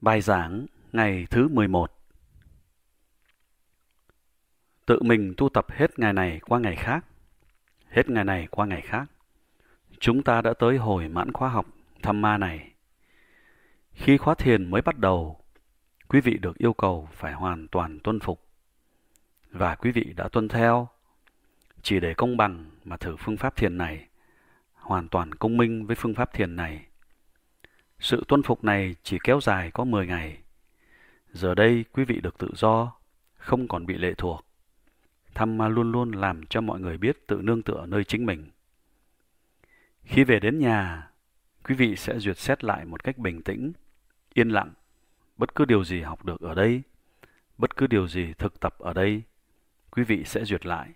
Bài giảng ngày thứ 11 Tự mình tu tập hết ngày này qua ngày khác, hết ngày này qua ngày khác. Chúng ta đã tới hồi mãn khóa học thăm ma này. Khi khóa thiền mới bắt đầu, quý vị được yêu cầu phải hoàn toàn tuân phục. Và quý vị đã tuân theo, chỉ để công bằng mà thử phương pháp thiền này, hoàn toàn công minh với phương pháp thiền này sự tuân phục này chỉ kéo dài có 10 ngày. Giờ đây quý vị được tự do, không còn bị lệ thuộc. Tham ma luôn luôn làm cho mọi người biết tự nương tựa nơi chính mình. Khi về đến nhà, quý vị sẽ duyệt xét lại một cách bình tĩnh, yên lặng. Bất cứ điều gì học được ở đây, bất cứ điều gì thực tập ở đây, quý vị sẽ duyệt lại.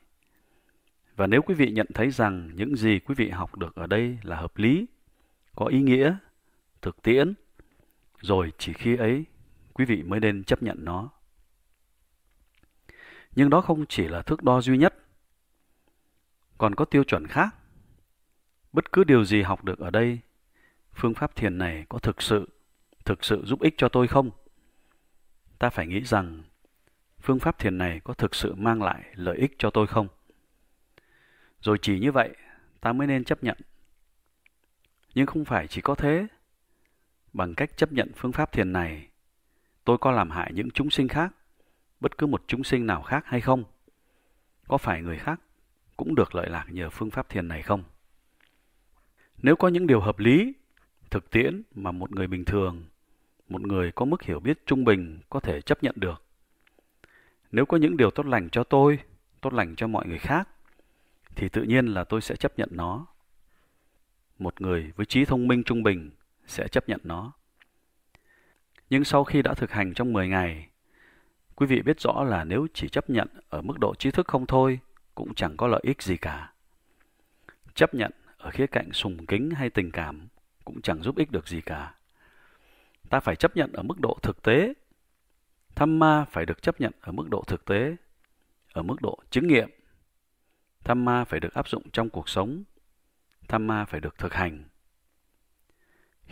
Và nếu quý vị nhận thấy rằng những gì quý vị học được ở đây là hợp lý, có ý nghĩa thực tiễn, rồi chỉ khi ấy quý vị mới nên chấp nhận nó. Nhưng đó không chỉ là thước đo duy nhất, còn có tiêu chuẩn khác. Bất cứ điều gì học được ở đây, phương pháp thiền này có thực sự, thực sự giúp ích cho tôi không? Ta phải nghĩ rằng phương pháp thiền này có thực sự mang lại lợi ích cho tôi không? Rồi chỉ như vậy, ta mới nên chấp nhận. Nhưng không phải chỉ có thế, Bằng cách chấp nhận phương pháp thiền này, tôi có làm hại những chúng sinh khác, bất cứ một chúng sinh nào khác hay không? Có phải người khác cũng được lợi lạc nhờ phương pháp thiền này không? Nếu có những điều hợp lý, thực tiễn mà một người bình thường, một người có mức hiểu biết trung bình có thể chấp nhận được. Nếu có những điều tốt lành cho tôi, tốt lành cho mọi người khác, thì tự nhiên là tôi sẽ chấp nhận nó. Một người với trí thông minh trung bình sẽ chấp nhận nó. Nhưng sau khi đã thực hành trong 10 ngày, quý vị biết rõ là nếu chỉ chấp nhận ở mức độ trí thức không thôi cũng chẳng có lợi ích gì cả. Chấp nhận ở khía cạnh sùng kính hay tình cảm cũng chẳng giúp ích được gì cả. Ta phải chấp nhận ở mức độ thực tế. Tham ma phải được chấp nhận ở mức độ thực tế, ở mức độ chứng nghiệm. Tham ma phải được áp dụng trong cuộc sống. Tham ma phải được thực hành.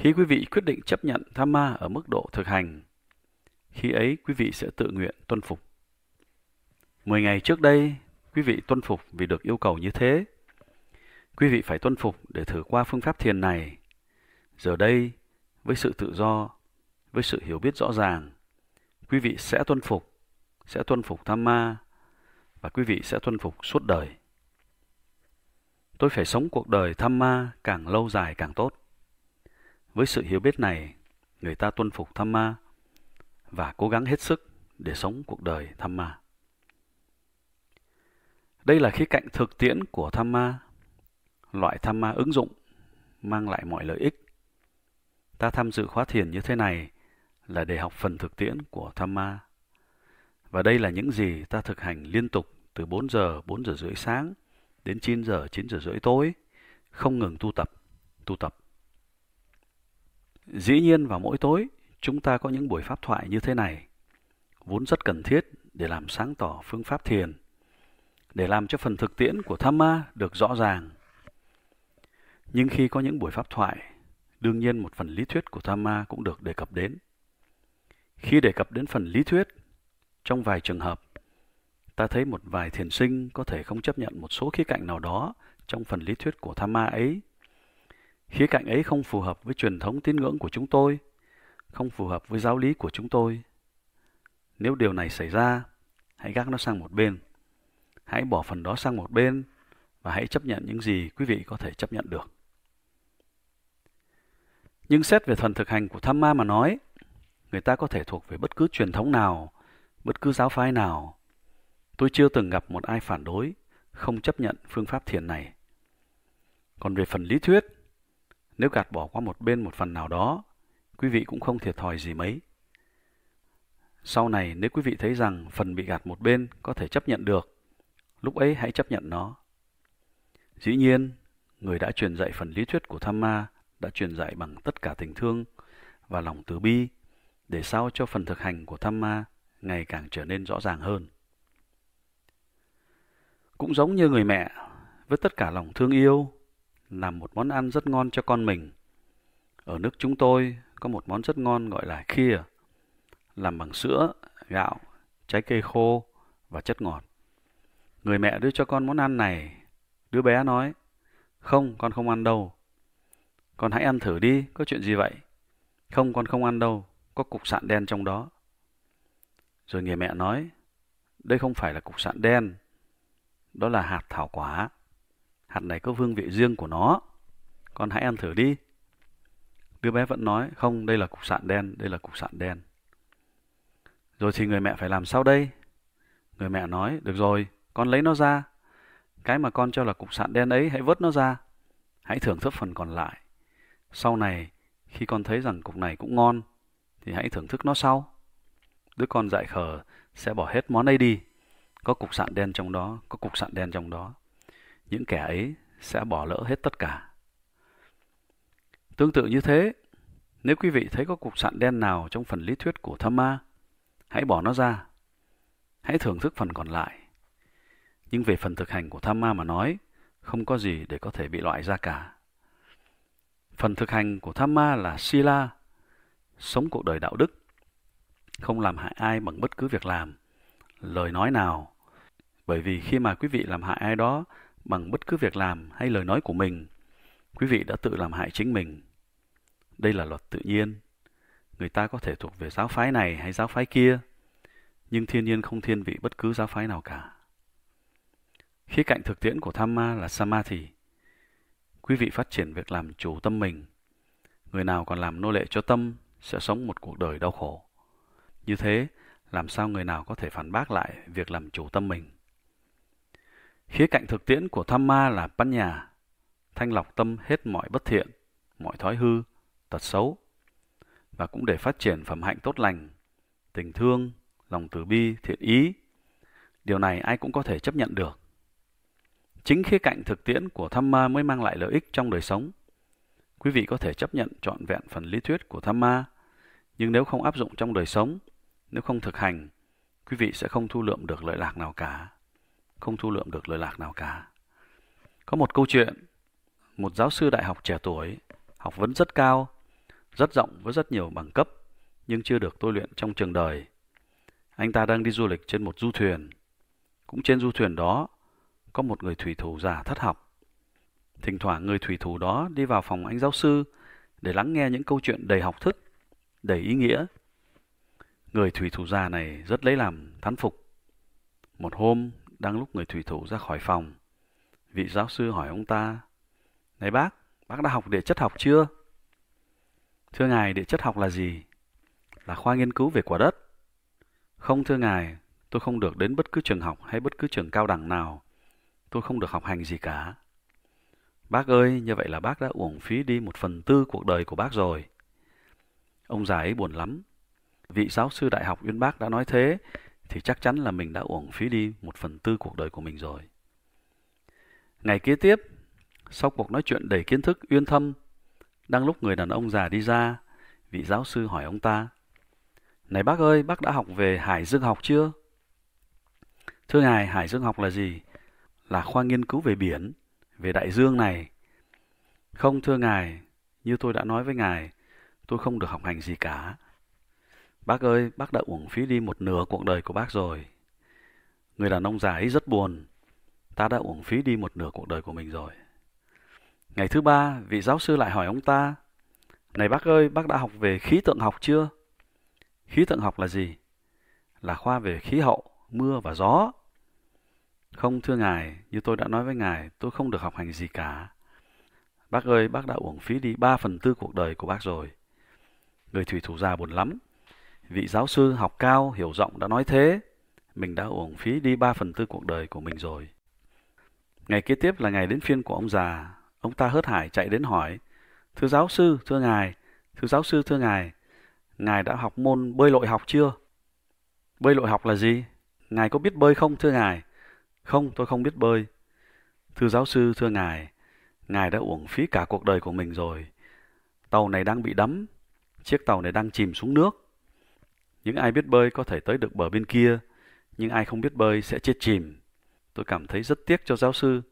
Khi quý vị quyết định chấp nhận tham ma ở mức độ thực hành, khi ấy quý vị sẽ tự nguyện tuân phục. Mười ngày trước đây, quý vị tuân phục vì được yêu cầu như thế. Quý vị phải tuân phục để thử qua phương pháp thiền này. Giờ đây, với sự tự do, với sự hiểu biết rõ ràng, quý vị sẽ tuân phục, sẽ tuân phục tham ma và quý vị sẽ tuân phục suốt đời. Tôi phải sống cuộc đời tham ma càng lâu dài càng tốt. Với sự hiểu biết này, người ta tuân phục tham ma và cố gắng hết sức để sống cuộc đời tham ma. Đây là khía cạnh thực tiễn của tham ma. Loại tham ma ứng dụng mang lại mọi lợi ích. Ta tham dự khóa thiền như thế này là để học phần thực tiễn của tham ma. Và đây là những gì ta thực hành liên tục từ 4 giờ, 4 giờ rưỡi sáng đến 9 giờ, 9 giờ rưỡi tối, không ngừng tu tập, tu tập. Dĩ nhiên vào mỗi tối, chúng ta có những buổi pháp thoại như thế này, vốn rất cần thiết để làm sáng tỏ phương pháp thiền, để làm cho phần thực tiễn của tham ma được rõ ràng. Nhưng khi có những buổi pháp thoại, đương nhiên một phần lý thuyết của tham ma cũng được đề cập đến. Khi đề cập đến phần lý thuyết, trong vài trường hợp, ta thấy một vài thiền sinh có thể không chấp nhận một số khía cạnh nào đó trong phần lý thuyết của tham ma ấy Khía cạnh ấy không phù hợp với truyền thống tín ngưỡng của chúng tôi, không phù hợp với giáo lý của chúng tôi. Nếu điều này xảy ra, hãy gác nó sang một bên. Hãy bỏ phần đó sang một bên và hãy chấp nhận những gì quý vị có thể chấp nhận được. Nhưng xét về phần thực hành của tham ma mà nói, người ta có thể thuộc về bất cứ truyền thống nào, bất cứ giáo phái nào. Tôi chưa từng gặp một ai phản đối, không chấp nhận phương pháp thiền này. Còn về phần lý thuyết, nếu gạt bỏ qua một bên một phần nào đó, quý vị cũng không thiệt thòi gì mấy. Sau này nếu quý vị thấy rằng phần bị gạt một bên có thể chấp nhận được, lúc ấy hãy chấp nhận nó. Dĩ nhiên, người đã truyền dạy phần lý thuyết của Tham Ma đã truyền dạy bằng tất cả tình thương và lòng từ bi để sao cho phần thực hành của Tham Ma ngày càng trở nên rõ ràng hơn. Cũng giống như người mẹ, với tất cả lòng thương yêu, làm một món ăn rất ngon cho con mình. Ở nước chúng tôi có một món rất ngon gọi là khia, làm bằng sữa, gạo, trái cây khô và chất ngọt. Người mẹ đưa cho con món ăn này, đứa bé nói, không, con không ăn đâu. Con hãy ăn thử đi, có chuyện gì vậy? Không, con không ăn đâu, có cục sạn đen trong đó. Rồi người mẹ nói, đây không phải là cục sạn đen, đó là hạt thảo quả hạt này có vương vị riêng của nó. Con hãy ăn thử đi. Đứa bé vẫn nói, không, đây là cục sạn đen, đây là cục sạn đen. Rồi thì người mẹ phải làm sao đây? Người mẹ nói, được rồi, con lấy nó ra. Cái mà con cho là cục sạn đen ấy, hãy vớt nó ra. Hãy thưởng thức phần còn lại. Sau này, khi con thấy rằng cục này cũng ngon, thì hãy thưởng thức nó sau. Đứa con dại khờ sẽ bỏ hết món ấy đi. Có cục sạn đen trong đó, có cục sạn đen trong đó những kẻ ấy sẽ bỏ lỡ hết tất cả. Tương tự như thế, nếu quý vị thấy có cục sạn đen nào trong phần lý thuyết của tham ma, hãy bỏ nó ra. Hãy thưởng thức phần còn lại. Nhưng về phần thực hành của tham ma mà nói, không có gì để có thể bị loại ra cả. Phần thực hành của tham ma là sila, sống cuộc đời đạo đức, không làm hại ai bằng bất cứ việc làm, lời nói nào. Bởi vì khi mà quý vị làm hại ai đó bằng bất cứ việc làm hay lời nói của mình, quý vị đã tự làm hại chính mình. Đây là luật tự nhiên. Người ta có thể thuộc về giáo phái này hay giáo phái kia, nhưng thiên nhiên không thiên vị bất cứ giáo phái nào cả. Khía cạnh thực tiễn của tham ma là samadhi. Quý vị phát triển việc làm chủ tâm mình. Người nào còn làm nô lệ cho tâm sẽ sống một cuộc đời đau khổ. Như thế, làm sao người nào có thể phản bác lại việc làm chủ tâm mình? Khía cạnh thực tiễn của tham ma là bắn nhà, thanh lọc tâm hết mọi bất thiện, mọi thói hư, tật xấu, và cũng để phát triển phẩm hạnh tốt lành, tình thương, lòng từ bi, thiện ý. Điều này ai cũng có thể chấp nhận được. Chính khía cạnh thực tiễn của tham ma mới mang lại lợi ích trong đời sống. Quý vị có thể chấp nhận trọn vẹn phần lý thuyết của tham ma, nhưng nếu không áp dụng trong đời sống, nếu không thực hành, quý vị sẽ không thu lượm được lợi lạc nào cả không thu lượm được lời lạc nào cả. Có một câu chuyện, một giáo sư đại học trẻ tuổi, học vấn rất cao, rất rộng với rất nhiều bằng cấp, nhưng chưa được tôi luyện trong trường đời. Anh ta đang đi du lịch trên một du thuyền. Cũng trên du thuyền đó, có một người thủy thủ già thất học. Thỉnh thoảng người thủy thủ đó đi vào phòng anh giáo sư để lắng nghe những câu chuyện đầy học thức, đầy ý nghĩa. Người thủy thủ già này rất lấy làm thán phục. Một hôm, đang lúc người thủy thủ ra khỏi phòng. Vị giáo sư hỏi ông ta, Này bác, bác đã học địa chất học chưa? Thưa ngài, địa chất học là gì? Là khoa nghiên cứu về quả đất. Không thưa ngài, tôi không được đến bất cứ trường học hay bất cứ trường cao đẳng nào. Tôi không được học hành gì cả. Bác ơi, như vậy là bác đã uổng phí đi một phần tư cuộc đời của bác rồi. Ông già ấy buồn lắm. Vị giáo sư đại học Uyên Bác đã nói thế, thì chắc chắn là mình đã uổng phí đi một phần tư cuộc đời của mình rồi. Ngày kế tiếp, sau cuộc nói chuyện đầy kiến thức uyên thâm, đang lúc người đàn ông già đi ra, vị giáo sư hỏi ông ta, Này bác ơi, bác đã học về Hải Dương học chưa? Thưa ngài, Hải Dương học là gì? Là khoa nghiên cứu về biển, về đại dương này. Không thưa ngài, như tôi đã nói với ngài, tôi không được học hành gì cả Bác ơi, bác đã uổng phí đi một nửa cuộc đời của bác rồi. Người đàn ông già ấy rất buồn. Ta đã uổng phí đi một nửa cuộc đời của mình rồi. Ngày thứ ba, vị giáo sư lại hỏi ông ta. Này bác ơi, bác đã học về khí tượng học chưa? Khí tượng học là gì? Là khoa về khí hậu, mưa và gió. Không thưa ngài, như tôi đã nói với ngài, tôi không được học hành gì cả. Bác ơi, bác đã uổng phí đi ba phần tư cuộc đời của bác rồi. Người thủy thủ già buồn lắm. Vị giáo sư học cao, hiểu rộng đã nói thế. Mình đã uổng phí đi ba phần tư cuộc đời của mình rồi. Ngày kế tiếp là ngày đến phiên của ông già. Ông ta hớt hải chạy đến hỏi. Thưa giáo sư, thưa ngài. Thưa giáo sư, thưa ngài. Ngài đã học môn bơi lội học chưa? Bơi lội học là gì? Ngài có biết bơi không, thưa ngài? Không, tôi không biết bơi. Thưa giáo sư, thưa ngài. Ngài đã uổng phí cả cuộc đời của mình rồi. Tàu này đang bị đắm. Chiếc tàu này đang chìm xuống nước những ai biết bơi có thể tới được bờ bên kia, nhưng ai không biết bơi sẽ chết chìm. Tôi cảm thấy rất tiếc cho giáo sư.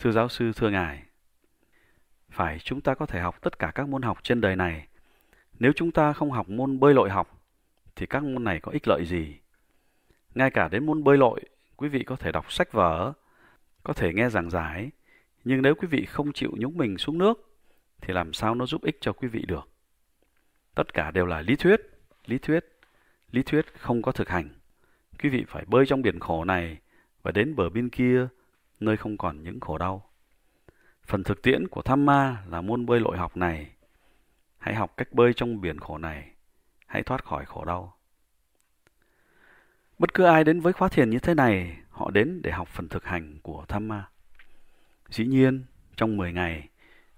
Thưa giáo sư, thưa ngài. Phải chúng ta có thể học tất cả các môn học trên đời này. Nếu chúng ta không học môn bơi lội học, thì các môn này có ích lợi gì? Ngay cả đến môn bơi lội, quý vị có thể đọc sách vở, có thể nghe giảng giải, nhưng nếu quý vị không chịu nhúng mình xuống nước, thì làm sao nó giúp ích cho quý vị được? Tất cả đều là lý thuyết, lý thuyết lý thuyết không có thực hành. Quý vị phải bơi trong biển khổ này và đến bờ bên kia, nơi không còn những khổ đau. Phần thực tiễn của tham ma là môn bơi lội học này. Hãy học cách bơi trong biển khổ này. Hãy thoát khỏi khổ đau. Bất cứ ai đến với khóa thiền như thế này, họ đến để học phần thực hành của tham ma. Dĩ nhiên, trong 10 ngày,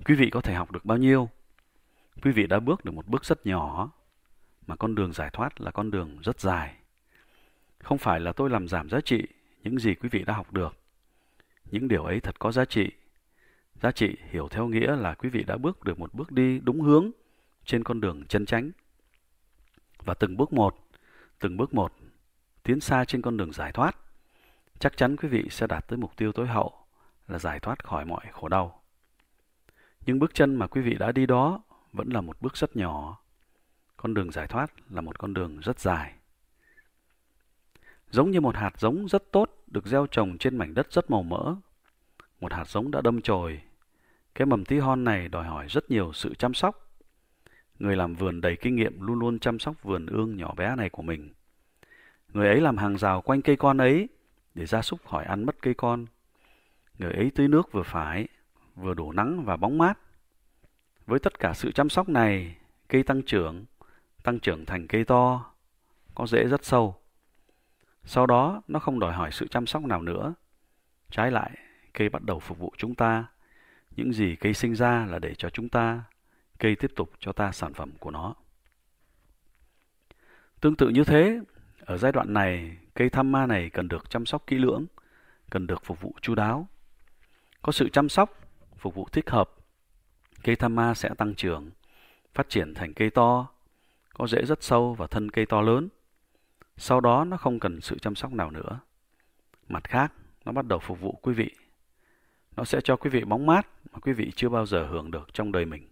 quý vị có thể học được bao nhiêu? Quý vị đã bước được một bước rất nhỏ mà con đường giải thoát là con đường rất dài. Không phải là tôi làm giảm giá trị những gì quý vị đã học được. Những điều ấy thật có giá trị. Giá trị hiểu theo nghĩa là quý vị đã bước được một bước đi đúng hướng trên con đường chân chánh. Và từng bước một, từng bước một, tiến xa trên con đường giải thoát. Chắc chắn quý vị sẽ đạt tới mục tiêu tối hậu là giải thoát khỏi mọi khổ đau. Nhưng bước chân mà quý vị đã đi đó vẫn là một bước rất nhỏ con đường giải thoát là một con đường rất dài. Giống như một hạt giống rất tốt được gieo trồng trên mảnh đất rất màu mỡ. Một hạt giống đã đâm chồi. Cái mầm tí hon này đòi hỏi rất nhiều sự chăm sóc. Người làm vườn đầy kinh nghiệm luôn luôn chăm sóc vườn ương nhỏ bé này của mình. Người ấy làm hàng rào quanh cây con ấy để gia súc khỏi ăn mất cây con. Người ấy tưới nước vừa phải, vừa đủ nắng và bóng mát. Với tất cả sự chăm sóc này, cây tăng trưởng, tăng trưởng thành cây to, có rễ rất sâu. Sau đó, nó không đòi hỏi sự chăm sóc nào nữa. Trái lại, cây bắt đầu phục vụ chúng ta. Những gì cây sinh ra là để cho chúng ta, cây tiếp tục cho ta sản phẩm của nó. Tương tự như thế, ở giai đoạn này, cây tham ma này cần được chăm sóc kỹ lưỡng, cần được phục vụ chu đáo. Có sự chăm sóc, phục vụ thích hợp, cây tham ma sẽ tăng trưởng, phát triển thành cây to, có rễ rất sâu và thân cây to lớn. Sau đó nó không cần sự chăm sóc nào nữa. Mặt khác, nó bắt đầu phục vụ quý vị. Nó sẽ cho quý vị bóng mát mà quý vị chưa bao giờ hưởng được trong đời mình.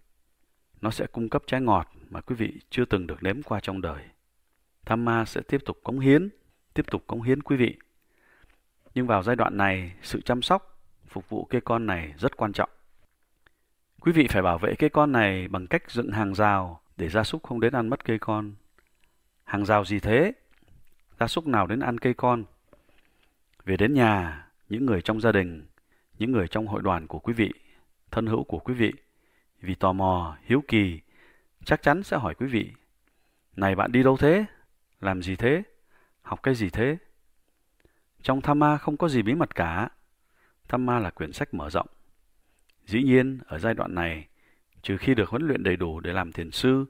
Nó sẽ cung cấp trái ngọt mà quý vị chưa từng được nếm qua trong đời. Tham ma sẽ tiếp tục cống hiến, tiếp tục cống hiến quý vị. Nhưng vào giai đoạn này, sự chăm sóc, phục vụ cây con này rất quan trọng. Quý vị phải bảo vệ cây con này bằng cách dựng hàng rào để gia súc không đến ăn mất cây con. Hàng rào gì thế? Gia súc nào đến ăn cây con? Về đến nhà, những người trong gia đình, những người trong hội đoàn của quý vị, thân hữu của quý vị, vì tò mò, hiếu kỳ, chắc chắn sẽ hỏi quý vị, này bạn đi đâu thế? Làm gì thế? Học cái gì thế? Trong Tham Ma không có gì bí mật cả. Tham Ma là quyển sách mở rộng. Dĩ nhiên, ở giai đoạn này, trừ khi được huấn luyện đầy đủ để làm thiền sư,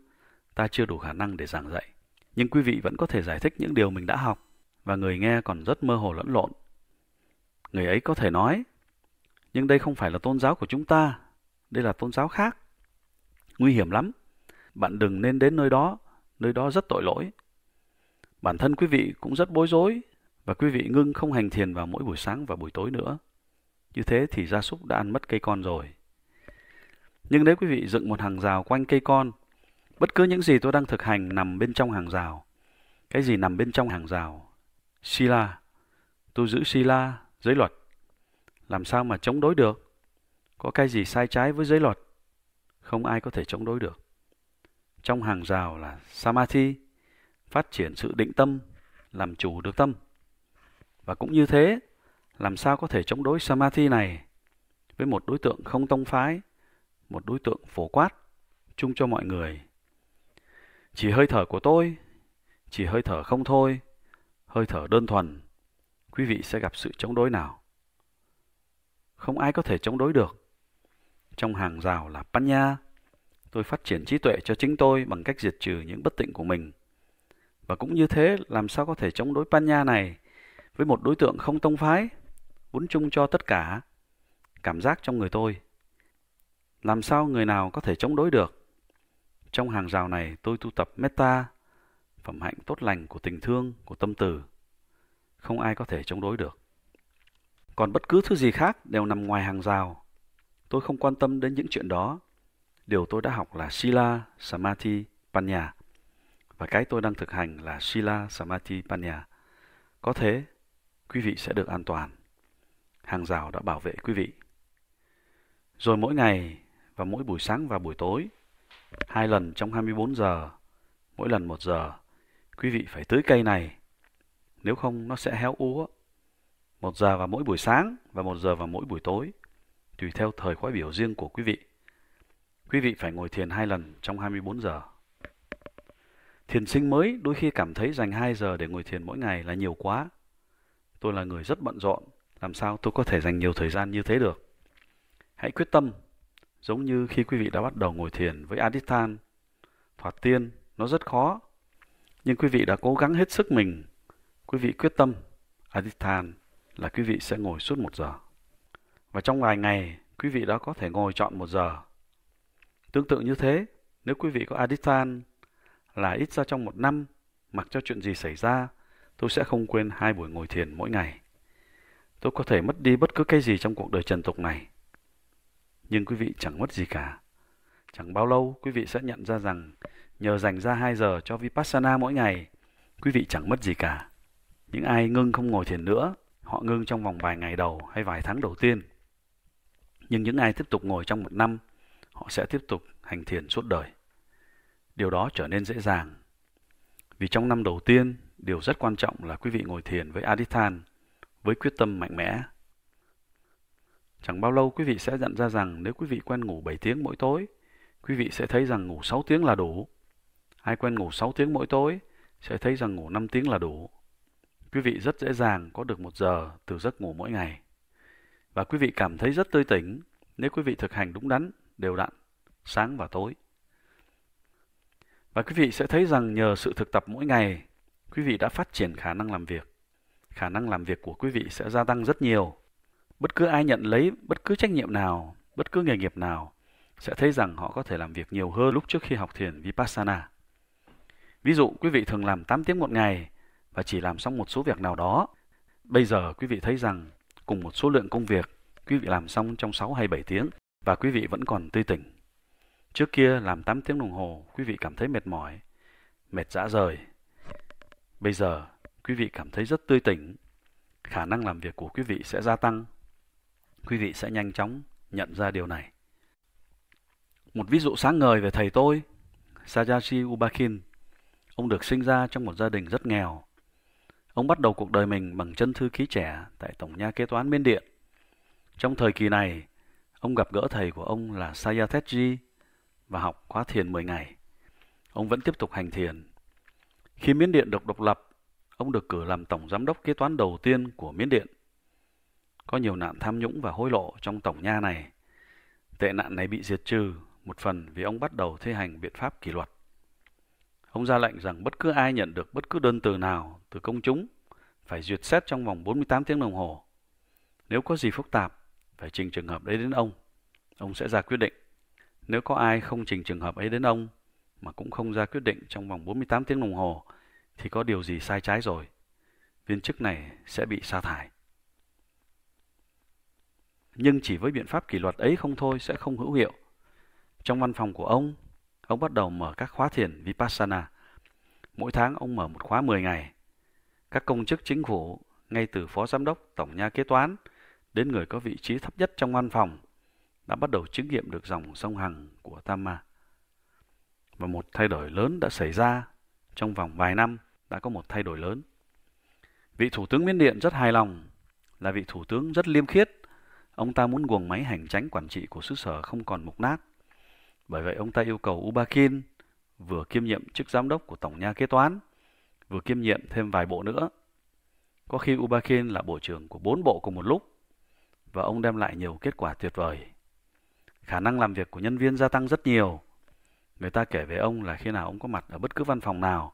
ta chưa đủ khả năng để giảng dạy. Nhưng quý vị vẫn có thể giải thích những điều mình đã học và người nghe còn rất mơ hồ lẫn lộn. Người ấy có thể nói, nhưng đây không phải là tôn giáo của chúng ta, đây là tôn giáo khác. Nguy hiểm lắm, bạn đừng nên đến nơi đó, nơi đó rất tội lỗi. Bản thân quý vị cũng rất bối rối và quý vị ngưng không hành thiền vào mỗi buổi sáng và buổi tối nữa. Như thế thì gia súc đã ăn mất cây con rồi. Nhưng nếu quý vị dựng một hàng rào quanh cây con, bất cứ những gì tôi đang thực hành nằm bên trong hàng rào. Cái gì nằm bên trong hàng rào? Sila. Tôi giữ Sila, giới luật. Làm sao mà chống đối được? Có cái gì sai trái với giới luật? Không ai có thể chống đối được. Trong hàng rào là samathi phát triển sự định tâm, làm chủ được tâm. Và cũng như thế, làm sao có thể chống đối samathi này với một đối tượng không tông phái một đối tượng phổ quát, chung cho mọi người. Chỉ hơi thở của tôi, chỉ hơi thở không thôi, hơi thở đơn thuần, quý vị sẽ gặp sự chống đối nào? Không ai có thể chống đối được. Trong hàng rào là Panya, tôi phát triển trí tuệ cho chính tôi bằng cách diệt trừ những bất tịnh của mình. Và cũng như thế, làm sao có thể chống đối Panya này với một đối tượng không tông phái, vốn chung cho tất cả, cảm giác trong người tôi. Làm sao người nào có thể chống đối được? Trong hàng rào này tôi tu tập metta, phẩm hạnh tốt lành của tình thương, của tâm từ. Không ai có thể chống đối được. Còn bất cứ thứ gì khác đều nằm ngoài hàng rào. Tôi không quan tâm đến những chuyện đó. Điều tôi đã học là Sila, Samadhi, Panya. Và cái tôi đang thực hành là Sila, Samadhi, Panya. Có thế, quý vị sẽ được an toàn. Hàng rào đã bảo vệ quý vị. Rồi mỗi ngày, vào mỗi buổi sáng và buổi tối, hai lần trong 24 giờ, mỗi lần một giờ. Quý vị phải tưới cây này, nếu không nó sẽ héo úa. Một giờ vào mỗi buổi sáng và một giờ vào mỗi buổi tối, tùy theo thời khóa biểu riêng của quý vị. Quý vị phải ngồi thiền hai lần trong 24 giờ. Thiền sinh mới đôi khi cảm thấy dành 2 giờ để ngồi thiền mỗi ngày là nhiều quá. Tôi là người rất bận rộn, làm sao tôi có thể dành nhiều thời gian như thế được? Hãy quyết tâm Giống như khi quý vị đã bắt đầu ngồi thiền với Adithan, Thoạt tiên, nó rất khó. Nhưng quý vị đã cố gắng hết sức mình. Quý vị quyết tâm, Adithan là quý vị sẽ ngồi suốt một giờ. Và trong vài ngày, quý vị đã có thể ngồi chọn một giờ. Tương tự như thế, nếu quý vị có Adithan là ít ra trong một năm, mặc cho chuyện gì xảy ra, tôi sẽ không quên hai buổi ngồi thiền mỗi ngày. Tôi có thể mất đi bất cứ cái gì trong cuộc đời trần tục này, nhưng quý vị chẳng mất gì cả. Chẳng bao lâu quý vị sẽ nhận ra rằng nhờ dành ra 2 giờ cho Vipassana mỗi ngày, quý vị chẳng mất gì cả. Những ai ngưng không ngồi thiền nữa, họ ngưng trong vòng vài ngày đầu hay vài tháng đầu tiên. Nhưng những ai tiếp tục ngồi trong một năm, họ sẽ tiếp tục hành thiền suốt đời. Điều đó trở nên dễ dàng. Vì trong năm đầu tiên, điều rất quan trọng là quý vị ngồi thiền với Adithan, với quyết tâm mạnh mẽ Chẳng bao lâu quý vị sẽ nhận ra rằng nếu quý vị quen ngủ 7 tiếng mỗi tối, quý vị sẽ thấy rằng ngủ 6 tiếng là đủ. Ai quen ngủ 6 tiếng mỗi tối sẽ thấy rằng ngủ 5 tiếng là đủ. Quý vị rất dễ dàng có được 1 giờ từ giấc ngủ mỗi ngày. Và quý vị cảm thấy rất tươi tỉnh nếu quý vị thực hành đúng đắn, đều đặn, sáng và tối. Và quý vị sẽ thấy rằng nhờ sự thực tập mỗi ngày, quý vị đã phát triển khả năng làm việc. Khả năng làm việc của quý vị sẽ gia tăng rất nhiều Bất cứ ai nhận lấy bất cứ trách nhiệm nào, bất cứ nghề nghiệp nào, sẽ thấy rằng họ có thể làm việc nhiều hơn lúc trước khi học thiền Vipassana. Ví dụ, quý vị thường làm 8 tiếng một ngày và chỉ làm xong một số việc nào đó. Bây giờ quý vị thấy rằng cùng một số lượng công việc, quý vị làm xong trong 6 hay 7 tiếng và quý vị vẫn còn tươi tỉnh. Trước kia làm 8 tiếng đồng hồ, quý vị cảm thấy mệt mỏi, mệt dã rời. Bây giờ, quý vị cảm thấy rất tươi tỉnh. Khả năng làm việc của quý vị sẽ gia tăng quý vị sẽ nhanh chóng nhận ra điều này. Một ví dụ sáng ngời về thầy tôi, Sajashi Ubakin. Ông được sinh ra trong một gia đình rất nghèo. Ông bắt đầu cuộc đời mình bằng chân thư ký trẻ tại Tổng nha kế toán Miên Điện. Trong thời kỳ này, ông gặp gỡ thầy của ông là Sayateji và học khóa thiền 10 ngày. Ông vẫn tiếp tục hành thiền. Khi Miến Điện được độc lập, ông được cử làm tổng giám đốc kế toán đầu tiên của Miến Điện. Có nhiều nạn tham nhũng và hối lộ trong tổng nha này. Tệ nạn này bị diệt trừ, một phần vì ông bắt đầu thi hành biện pháp kỷ luật. Ông ra lệnh rằng bất cứ ai nhận được bất cứ đơn từ nào từ công chúng phải duyệt xét trong vòng 48 tiếng đồng hồ. Nếu có gì phức tạp, phải trình trường hợp đấy đến ông. Ông sẽ ra quyết định. Nếu có ai không trình trường hợp ấy đến ông mà cũng không ra quyết định trong vòng 48 tiếng đồng hồ thì có điều gì sai trái rồi. Viên chức này sẽ bị sa thải nhưng chỉ với biện pháp kỷ luật ấy không thôi sẽ không hữu hiệu. Trong văn phòng của ông, ông bắt đầu mở các khóa thiền Vipassana. Mỗi tháng ông mở một khóa 10 ngày. Các công chức chính phủ, ngay từ phó giám đốc, tổng nhà kế toán, đến người có vị trí thấp nhất trong văn phòng, đã bắt đầu chứng nghiệm được dòng sông Hằng của Tama. Và một thay đổi lớn đã xảy ra trong vòng vài năm đã có một thay đổi lớn. Vị Thủ tướng Miến Điện rất hài lòng, là vị Thủ tướng rất liêm khiết, Ông ta muốn guồng máy hành tránh quản trị của xứ sở không còn mục nát. Bởi vậy ông ta yêu cầu Ubakin vừa kiêm nhiệm chức giám đốc của Tổng nha kế toán, vừa kiêm nhiệm thêm vài bộ nữa. Có khi Ubakin là bộ trưởng của bốn bộ cùng một lúc, và ông đem lại nhiều kết quả tuyệt vời. Khả năng làm việc của nhân viên gia tăng rất nhiều. Người ta kể về ông là khi nào ông có mặt ở bất cứ văn phòng nào,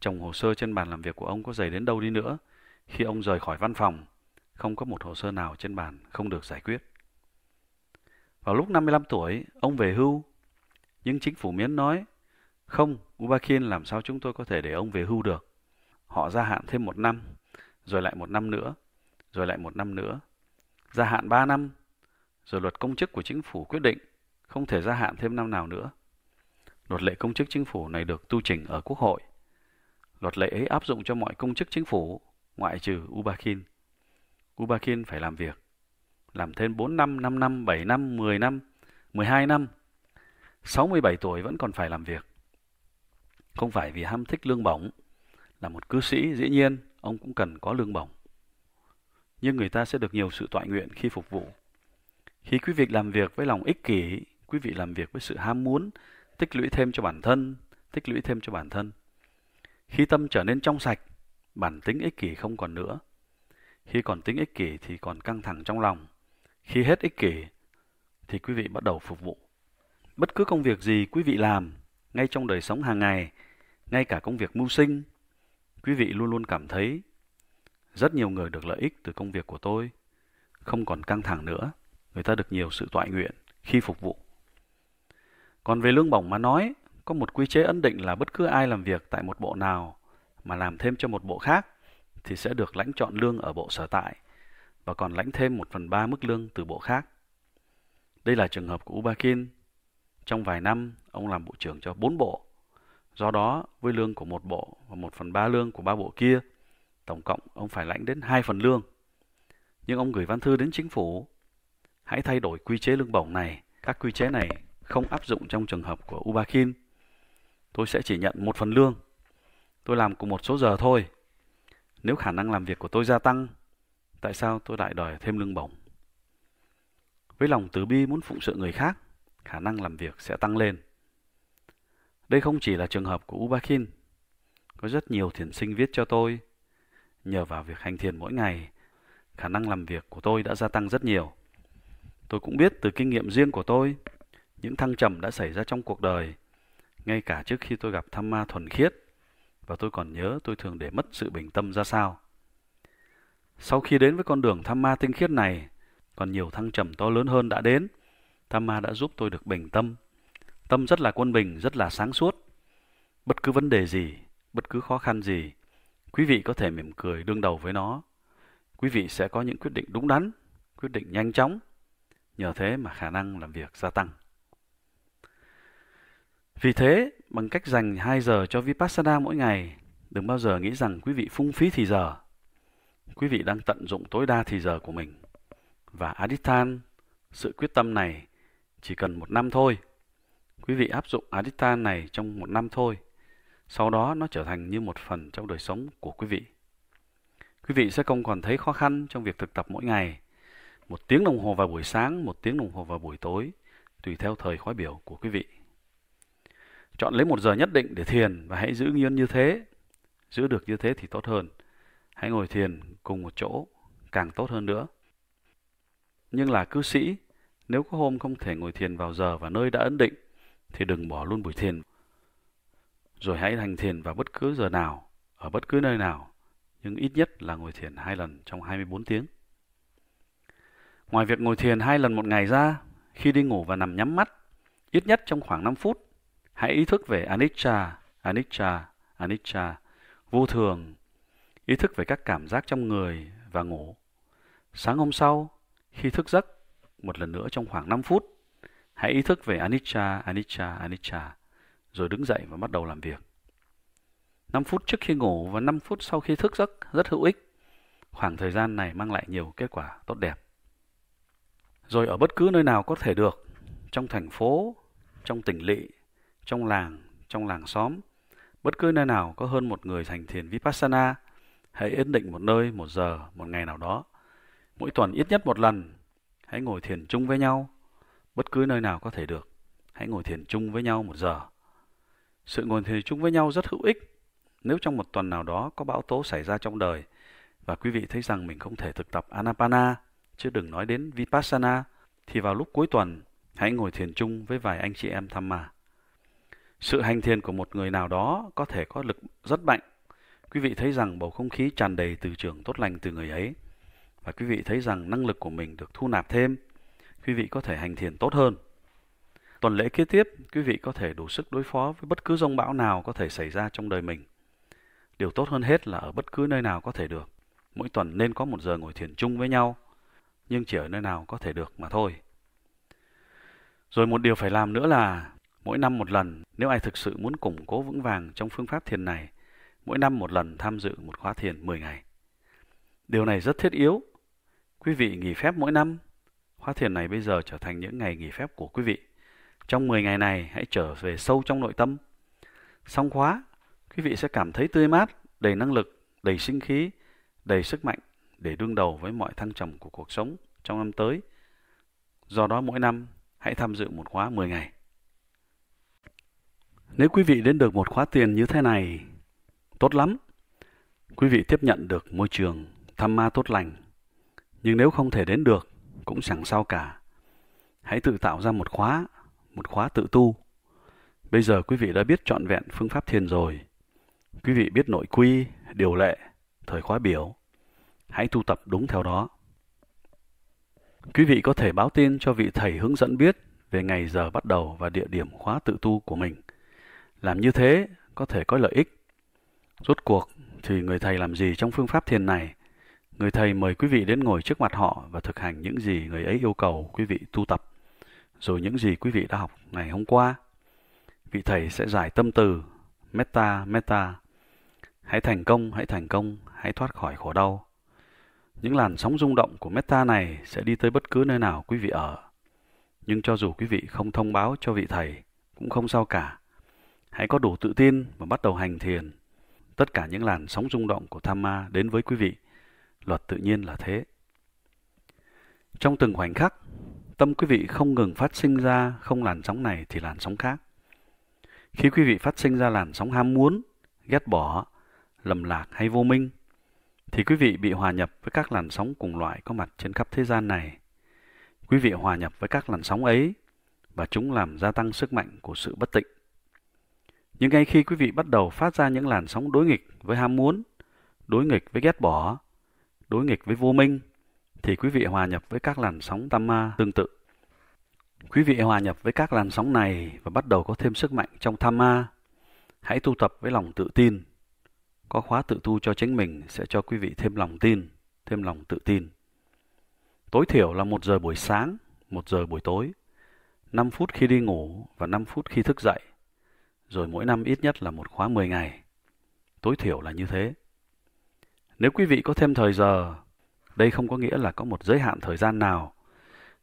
trong hồ sơ trên bàn làm việc của ông có dày đến đâu đi nữa, khi ông rời khỏi văn phòng, không có một hồ sơ nào trên bàn không được giải quyết. Vào lúc 55 tuổi, ông về hưu, nhưng chính phủ Miến nói, không, Ubakin làm sao chúng tôi có thể để ông về hưu được. Họ gia hạn thêm một năm, rồi lại một năm nữa, rồi lại một năm nữa, gia hạn ba năm, rồi luật công chức của chính phủ quyết định không thể gia hạn thêm năm nào nữa. Luật lệ công chức chính phủ này được tu chỉnh ở Quốc hội. Luật lệ ấy áp dụng cho mọi công chức chính phủ, ngoại trừ Ubakin. Kubakin phải làm việc. Làm thêm 4 năm, 5 năm, 7 năm, 10 năm, 12 năm. 67 tuổi vẫn còn phải làm việc. Không phải vì ham thích lương bổng. Là một cư sĩ, dĩ nhiên, ông cũng cần có lương bổng. Nhưng người ta sẽ được nhiều sự tọa nguyện khi phục vụ. Khi quý vị làm việc với lòng ích kỷ, quý vị làm việc với sự ham muốn, tích lũy thêm cho bản thân, tích lũy thêm cho bản thân. Khi tâm trở nên trong sạch, bản tính ích kỷ không còn nữa. Khi còn tính ích kỷ thì còn căng thẳng trong lòng. Khi hết ích kỷ thì quý vị bắt đầu phục vụ. Bất cứ công việc gì quý vị làm, ngay trong đời sống hàng ngày, ngay cả công việc mưu sinh, quý vị luôn luôn cảm thấy rất nhiều người được lợi ích từ công việc của tôi, không còn căng thẳng nữa, người ta được nhiều sự toại nguyện khi phục vụ. Còn về lương bổng mà nói, có một quy chế ấn định là bất cứ ai làm việc tại một bộ nào mà làm thêm cho một bộ khác thì sẽ được lãnh chọn lương ở bộ sở tại và còn lãnh thêm một phần ba mức lương từ bộ khác. Đây là trường hợp của Ubakin. Trong vài năm, ông làm bộ trưởng cho bốn bộ. Do đó, với lương của một bộ và một phần ba lương của ba bộ kia, tổng cộng ông phải lãnh đến hai phần lương. Nhưng ông gửi văn thư đến chính phủ. Hãy thay đổi quy chế lương bổng này. Các quy chế này không áp dụng trong trường hợp của Ubakin. Tôi sẽ chỉ nhận một phần lương. Tôi làm cùng một số giờ thôi. Nếu khả năng làm việc của tôi gia tăng, tại sao tôi lại đòi thêm lương bổng? Với lòng từ bi muốn phụng sự người khác, khả năng làm việc sẽ tăng lên. Đây không chỉ là trường hợp của Ubakin. Có rất nhiều thiền sinh viết cho tôi. Nhờ vào việc hành thiền mỗi ngày, khả năng làm việc của tôi đã gia tăng rất nhiều. Tôi cũng biết từ kinh nghiệm riêng của tôi, những thăng trầm đã xảy ra trong cuộc đời, ngay cả trước khi tôi gặp Tham Ma thuần khiết và tôi còn nhớ tôi thường để mất sự bình tâm ra sao. Sau khi đến với con đường tham ma tinh khiết này, còn nhiều thăng trầm to lớn hơn đã đến. Tham ma đã giúp tôi được bình tâm. Tâm rất là quân bình, rất là sáng suốt. Bất cứ vấn đề gì, bất cứ khó khăn gì, quý vị có thể mỉm cười đương đầu với nó. Quý vị sẽ có những quyết định đúng đắn, quyết định nhanh chóng. Nhờ thế mà khả năng làm việc gia tăng. Vì thế, bằng cách dành 2 giờ cho Vipassana mỗi ngày, đừng bao giờ nghĩ rằng quý vị phung phí thì giờ. Quý vị đang tận dụng tối đa thì giờ của mình. Và Adithan, sự quyết tâm này chỉ cần một năm thôi. Quý vị áp dụng Adithan này trong một năm thôi. Sau đó nó trở thành như một phần trong đời sống của quý vị. Quý vị sẽ không còn thấy khó khăn trong việc thực tập mỗi ngày. Một tiếng đồng hồ vào buổi sáng, một tiếng đồng hồ vào buổi tối, tùy theo thời khóa biểu của quý vị. Chọn lấy một giờ nhất định để thiền và hãy giữ nguyên như thế. Giữ được như thế thì tốt hơn. Hãy ngồi thiền cùng một chỗ, càng tốt hơn nữa. Nhưng là cư sĩ, nếu có hôm không thể ngồi thiền vào giờ và nơi đã ấn định, thì đừng bỏ luôn buổi thiền. Rồi hãy hành thiền vào bất cứ giờ nào, ở bất cứ nơi nào, nhưng ít nhất là ngồi thiền hai lần trong 24 tiếng. Ngoài việc ngồi thiền hai lần một ngày ra, khi đi ngủ và nằm nhắm mắt, ít nhất trong khoảng 5 phút, Hãy ý thức về anicca, anicca, anicca, vô thường, ý thức về các cảm giác trong người và ngủ. Sáng hôm sau, khi thức giấc, một lần nữa trong khoảng 5 phút, hãy ý thức về anicca, anicca, anicca, rồi đứng dậy và bắt đầu làm việc. 5 phút trước khi ngủ và 5 phút sau khi thức giấc rất hữu ích. Khoảng thời gian này mang lại nhiều kết quả tốt đẹp. Rồi ở bất cứ nơi nào có thể được, trong thành phố, trong tỉnh lỵ, trong làng, trong làng xóm. Bất cứ nơi nào có hơn một người thành thiền Vipassana, hãy ấn định một nơi, một giờ, một ngày nào đó. Mỗi tuần ít nhất một lần, hãy ngồi thiền chung với nhau. Bất cứ nơi nào có thể được, hãy ngồi thiền chung với nhau một giờ. Sự ngồi thiền chung với nhau rất hữu ích. Nếu trong một tuần nào đó có bão tố xảy ra trong đời và quý vị thấy rằng mình không thể thực tập Anapana, chứ đừng nói đến Vipassana, thì vào lúc cuối tuần hãy ngồi thiền chung với vài anh chị em tham mà. Sự hành thiền của một người nào đó có thể có lực rất mạnh. Quý vị thấy rằng bầu không khí tràn đầy từ trường tốt lành từ người ấy. Và quý vị thấy rằng năng lực của mình được thu nạp thêm. Quý vị có thể hành thiền tốt hơn. Tuần lễ kế tiếp, quý vị có thể đủ sức đối phó với bất cứ rông bão nào có thể xảy ra trong đời mình. Điều tốt hơn hết là ở bất cứ nơi nào có thể được. Mỗi tuần nên có một giờ ngồi thiền chung với nhau, nhưng chỉ ở nơi nào có thể được mà thôi. Rồi một điều phải làm nữa là Mỗi năm một lần, nếu ai thực sự muốn củng cố vững vàng trong phương pháp thiền này, mỗi năm một lần tham dự một khóa thiền 10 ngày. Điều này rất thiết yếu. Quý vị nghỉ phép mỗi năm, khóa thiền này bây giờ trở thành những ngày nghỉ phép của quý vị. Trong 10 ngày này, hãy trở về sâu trong nội tâm. Xong khóa, quý vị sẽ cảm thấy tươi mát, đầy năng lực, đầy sinh khí, đầy sức mạnh để đương đầu với mọi thăng trầm của cuộc sống trong năm tới. Do đó mỗi năm, hãy tham dự một khóa 10 ngày. Nếu quý vị đến được một khóa tiền như thế này, tốt lắm. Quý vị tiếp nhận được môi trường tham ma tốt lành. Nhưng nếu không thể đến được, cũng chẳng sao cả. Hãy tự tạo ra một khóa, một khóa tự tu. Bây giờ quý vị đã biết trọn vẹn phương pháp thiền rồi. Quý vị biết nội quy, điều lệ, thời khóa biểu. Hãy tu tập đúng theo đó. Quý vị có thể báo tin cho vị thầy hướng dẫn biết về ngày giờ bắt đầu và địa điểm khóa tự tu của mình. Làm như thế có thể có lợi ích. Rốt cuộc thì người thầy làm gì trong phương pháp thiền này? Người thầy mời quý vị đến ngồi trước mặt họ và thực hành những gì người ấy yêu cầu quý vị tu tập, rồi những gì quý vị đã học ngày hôm qua. Vị thầy sẽ giải tâm từ, meta meta. Hãy thành công, hãy thành công, hãy thoát khỏi khổ đau. Những làn sóng rung động của meta này sẽ đi tới bất cứ nơi nào quý vị ở. Nhưng cho dù quý vị không thông báo cho vị thầy, cũng không sao cả Hãy có đủ tự tin và bắt đầu hành thiền. Tất cả những làn sóng rung động của tham ma đến với quý vị. Luật tự nhiên là thế. Trong từng khoảnh khắc, tâm quý vị không ngừng phát sinh ra không làn sóng này thì làn sóng khác. Khi quý vị phát sinh ra làn sóng ham muốn, ghét bỏ, lầm lạc hay vô minh, thì quý vị bị hòa nhập với các làn sóng cùng loại có mặt trên khắp thế gian này. Quý vị hòa nhập với các làn sóng ấy và chúng làm gia tăng sức mạnh của sự bất tịnh. Nhưng ngay khi quý vị bắt đầu phát ra những làn sóng đối nghịch với ham muốn, đối nghịch với ghét bỏ, đối nghịch với vô minh, thì quý vị hòa nhập với các làn sóng tam ma tương tự. Quý vị hòa nhập với các làn sóng này và bắt đầu có thêm sức mạnh trong tham ma. Hãy tu tập với lòng tự tin. Có khóa tự tu cho chính mình sẽ cho quý vị thêm lòng tin, thêm lòng tự tin. Tối thiểu là một giờ buổi sáng, một giờ buổi tối, 5 phút khi đi ngủ và 5 phút khi thức dậy – rồi mỗi năm ít nhất là một khóa 10 ngày. Tối thiểu là như thế. Nếu quý vị có thêm thời giờ, đây không có nghĩa là có một giới hạn thời gian nào.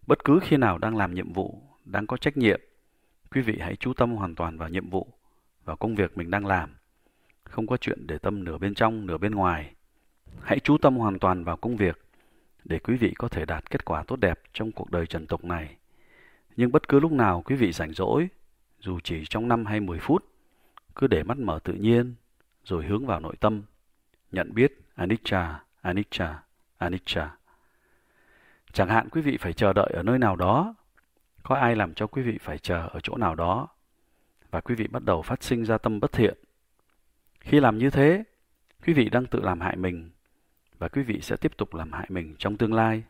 Bất cứ khi nào đang làm nhiệm vụ, đang có trách nhiệm, quý vị hãy chú tâm hoàn toàn vào nhiệm vụ, vào công việc mình đang làm. Không có chuyện để tâm nửa bên trong, nửa bên ngoài. Hãy chú tâm hoàn toàn vào công việc để quý vị có thể đạt kết quả tốt đẹp trong cuộc đời trần tục này. Nhưng bất cứ lúc nào quý vị rảnh rỗi, dù chỉ trong 5 hay 10 phút, cứ để mắt mở tự nhiên, rồi hướng vào nội tâm, nhận biết Anicca, Anicca, Anicca. Chẳng hạn quý vị phải chờ đợi ở nơi nào đó, có ai làm cho quý vị phải chờ ở chỗ nào đó, và quý vị bắt đầu phát sinh ra tâm bất thiện. Khi làm như thế, quý vị đang tự làm hại mình, và quý vị sẽ tiếp tục làm hại mình trong tương lai.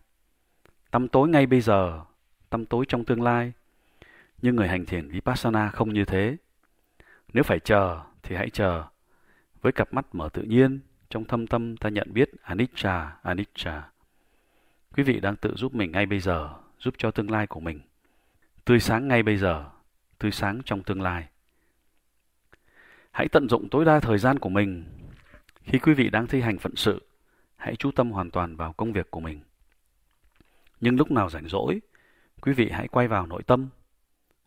Tâm tối ngay bây giờ, tâm tối trong tương lai – nhưng người hành thiền Vipassana không như thế. Nếu phải chờ thì hãy chờ. Với cặp mắt mở tự nhiên, trong thâm tâm ta nhận biết Anicca, Anicca. Quý vị đang tự giúp mình ngay bây giờ, giúp cho tương lai của mình. Tươi sáng ngay bây giờ, tươi sáng trong tương lai. Hãy tận dụng tối đa thời gian của mình. Khi quý vị đang thi hành phận sự, hãy chú tâm hoàn toàn vào công việc của mình. Nhưng lúc nào rảnh rỗi, quý vị hãy quay vào nội tâm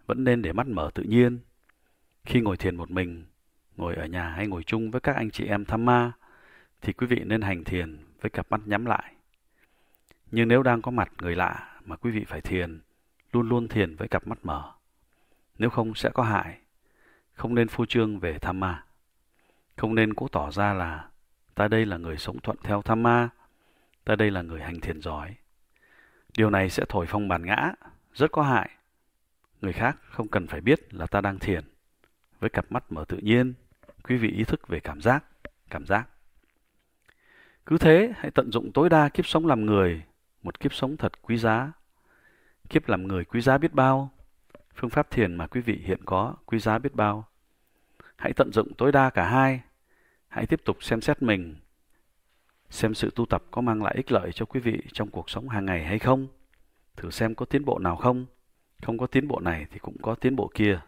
vẫn nên để mắt mở tự nhiên. Khi ngồi thiền một mình, ngồi ở nhà hay ngồi chung với các anh chị em tham ma, thì quý vị nên hành thiền với cặp mắt nhắm lại. Nhưng nếu đang có mặt người lạ mà quý vị phải thiền, luôn luôn thiền với cặp mắt mở. Nếu không sẽ có hại. Không nên phô trương về tham ma. Không nên cố tỏ ra là ta đây là người sống thuận theo tham ma, ta đây là người hành thiền giỏi. Điều này sẽ thổi phong bản ngã, rất có hại Người khác không cần phải biết là ta đang thiền. Với cặp mắt mở tự nhiên, quý vị ý thức về cảm giác, cảm giác. Cứ thế, hãy tận dụng tối đa kiếp sống làm người, một kiếp sống thật quý giá. Kiếp làm người quý giá biết bao, phương pháp thiền mà quý vị hiện có quý giá biết bao. Hãy tận dụng tối đa cả hai, hãy tiếp tục xem xét mình, xem sự tu tập có mang lại ích lợi cho quý vị trong cuộc sống hàng ngày hay không, thử xem có tiến bộ nào không không có tiến bộ này thì cũng có tiến bộ kia.